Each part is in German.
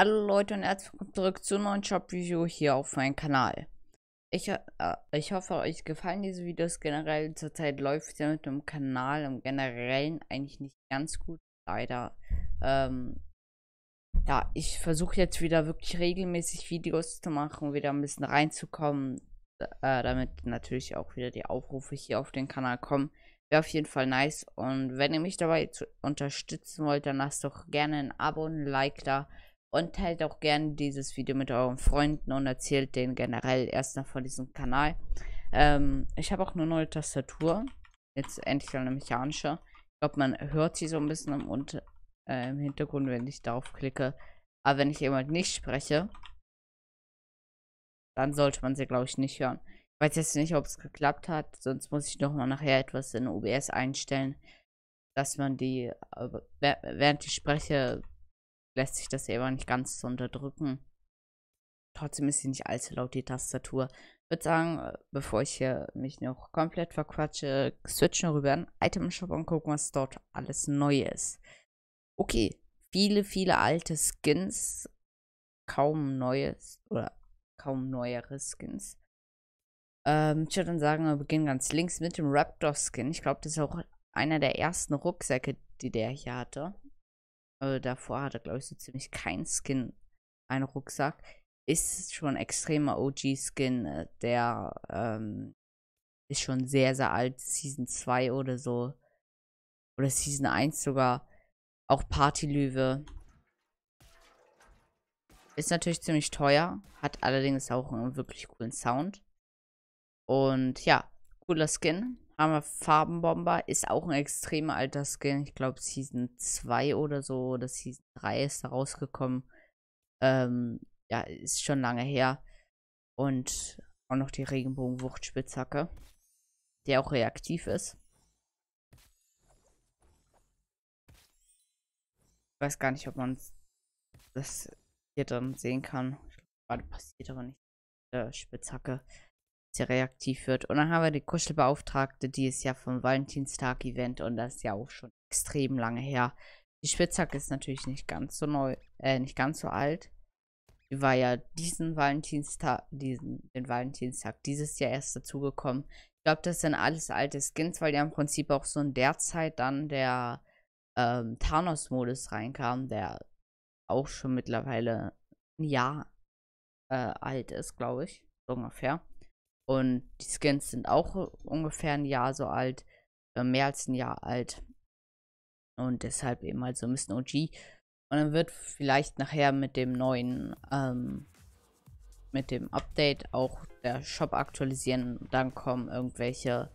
Hallo Leute und herzlich willkommen zurück zu neuen Shop-Video hier auf meinem Kanal. Ich, äh, ich hoffe, euch gefallen diese Videos generell. Zurzeit läuft es ja mit dem Kanal im Generellen eigentlich nicht ganz gut, leider. Ähm, ja, ich versuche jetzt wieder wirklich regelmäßig Videos zu machen, wieder ein bisschen reinzukommen, äh, damit natürlich auch wieder die Aufrufe hier auf den Kanal kommen. Wäre auf jeden Fall nice. Und wenn ihr mich dabei unterstützen wollt, dann lasst doch gerne ein Abo und ein Like da und teilt auch gerne dieses Video mit euren Freunden und erzählt denen generell erstmal von diesem Kanal. Ähm, ich habe auch eine neue Tastatur. Jetzt endlich eine mechanische. Ich glaube, man hört sie so ein bisschen und äh, im Hintergrund, wenn ich darauf klicke. Aber wenn ich jemand nicht spreche, dann sollte man sie, glaube ich, nicht hören. Ich weiß jetzt nicht, ob es geklappt hat. Sonst muss ich nochmal nachher etwas in OBS einstellen, dass man die, äh, während ich spreche, lässt sich das ja aber nicht ganz so unterdrücken. Trotzdem ist sie nicht allzu laut, die Tastatur. Ich würde sagen, äh, bevor ich hier mich noch komplett verquatsche, switchen rüber in Item Shop und gucken, was dort alles neu ist. Okay, viele, viele alte Skins, kaum neues oder kaum neuere Skins. Ähm, ich würde dann sagen, wir beginnen ganz links mit dem Raptor-Skin. Ich glaube, das ist auch einer der ersten Rucksäcke, die der hier hatte. Also davor hatte, glaube ich, so ziemlich kein Skin Ein Rucksack. Ist schon ein extremer OG-Skin, äh, der ähm, ist schon sehr, sehr alt, Season 2 oder so. Oder Season 1 sogar. Auch Party-Löwe. Ist natürlich ziemlich teuer, hat allerdings auch einen wirklich coolen Sound. Und ja, cooler Skin haben wir Farbenbomber, ist auch ein extrem alter Skin. Ich glaube, Season 2 oder so, oder Season 3 ist da rausgekommen. Ähm, ja, ist schon lange her. Und auch noch die Regenbogenwuchtspitzhacke, der auch reaktiv ist. Ich weiß gar nicht, ob man das hier dann sehen kann. Ich glaube, gerade passiert aber nicht. Äh, Spitzhacke sehr reaktiv wird. Und dann haben wir die Kuschelbeauftragte, die ist ja vom Valentinstag-Event und das ist ja auch schon extrem lange her. Die Spitzhacke ist natürlich nicht ganz so neu, äh, nicht ganz so alt. Die war ja diesen Valentinstag, diesen, den Valentinstag dieses Jahr erst dazugekommen. Ich glaube, das sind alles alte Skins, weil ja im Prinzip auch so in der Zeit dann der ähm, Thanos-Modus reinkam, der auch schon mittlerweile ein Jahr äh, alt ist, glaube ich, so ungefähr. Und die Skins sind auch äh, ungefähr ein Jahr so alt, äh, mehr als ein Jahr alt. Und deshalb eben halt so ein bisschen OG. Und dann wird vielleicht nachher mit dem neuen, ähm, mit dem Update auch der Shop aktualisieren. Und dann kommen irgendwelche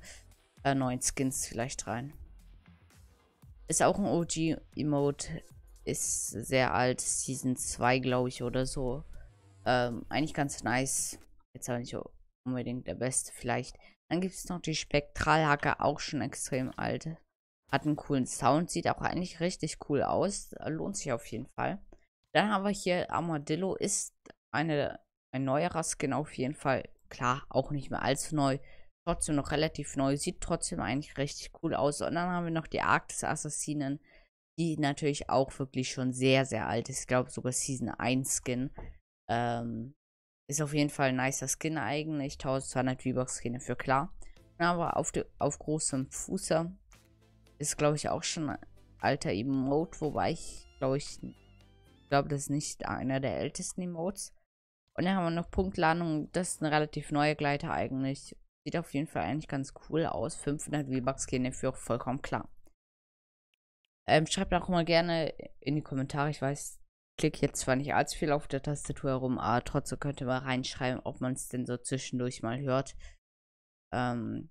äh, neuen Skins vielleicht rein. Ist auch ein OG-Emote. Ist sehr alt, Season 2, glaube ich, oder so. Ähm, eigentlich ganz nice. Jetzt habe ich unbedingt der beste vielleicht. Dann gibt es noch die Spektralhacke, auch schon extrem alt. Hat einen coolen Sound, sieht auch eigentlich richtig cool aus. Äh, lohnt sich auf jeden Fall. Dann haben wir hier Armadillo, ist eine, ein neuerer Skin auf jeden Fall. Klar, auch nicht mehr allzu neu. Trotzdem noch relativ neu, sieht trotzdem eigentlich richtig cool aus. Und dann haben wir noch die Arktis-Assassinen, die natürlich auch wirklich schon sehr, sehr alt ist. Ich glaube sogar Season 1 Skin. Ähm, ist auf jeden Fall ein nicer Skin eigentlich. 1200 V-Bucks-Skin für klar. Aber auf, de, auf großem Fuße ist, glaube ich, auch schon alter Emote. Wobei ich, glaube ich, glaube, das ist nicht einer der ältesten Emotes. Und dann haben wir noch Punktladung. Das ist ein relativ neuer Gleiter eigentlich. Sieht auf jeden Fall eigentlich ganz cool aus. 500 V-Bucks-Skin für vollkommen klar. Ähm, schreibt auch mal gerne in die Kommentare. Ich weiß, klicke jetzt zwar nicht allzu viel auf der Tastatur herum, aber trotzdem könnte man reinschreiben, ob man es denn so zwischendurch mal hört. Ähm,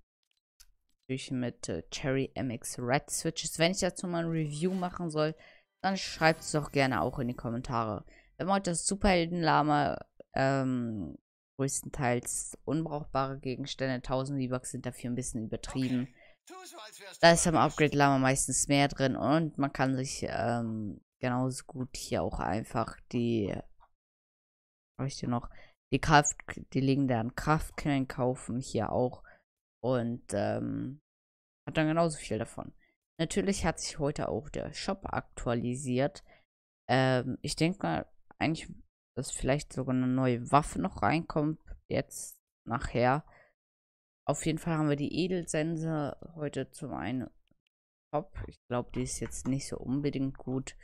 mit äh, Cherry MX Red Switches. Wenn ich dazu mal ein Review machen soll, dann schreibt es doch gerne auch in die Kommentare. Wenn man heute das Superhelden-Lama ähm, größtenteils unbrauchbare Gegenstände, 1000 V-Bucks sind dafür ein bisschen übertrieben. Okay. So, da ist am Upgrade-Lama meistens mehr drin und man kann sich ähm, genauso gut hier auch einfach die. Habe ich dir noch? Die Kraft, die legendären Kraftquellen kaufen hier auch. Und ähm, hat dann genauso viel davon. Natürlich hat sich heute auch der Shop aktualisiert. Ähm, ich denke mal, eigentlich, dass vielleicht sogar eine neue Waffe noch reinkommt. Jetzt nachher. Auf jeden Fall haben wir die Edelsense heute zum einen Top. Ich glaube, die ist jetzt nicht so unbedingt gut.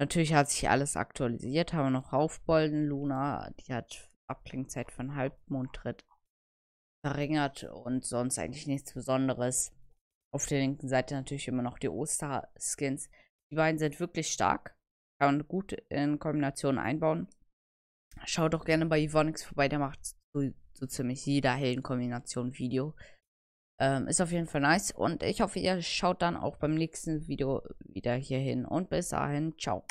Natürlich hat sich alles aktualisiert. Haben wir noch Raufbolden, Luna, die hat Abklingzeit von Halbmondtritt verringert und sonst eigentlich nichts Besonderes. Auf der linken Seite natürlich immer noch die Oster-Skins. Die beiden sind wirklich stark. Kann man gut in Kombination einbauen. Schaut doch gerne bei Yvonix vorbei, der macht so, so ziemlich jeder Heldenkombination Video. Ähm, ist auf jeden Fall nice und ich hoffe, ihr schaut dann auch beim nächsten Video wieder hier hin und bis dahin, ciao.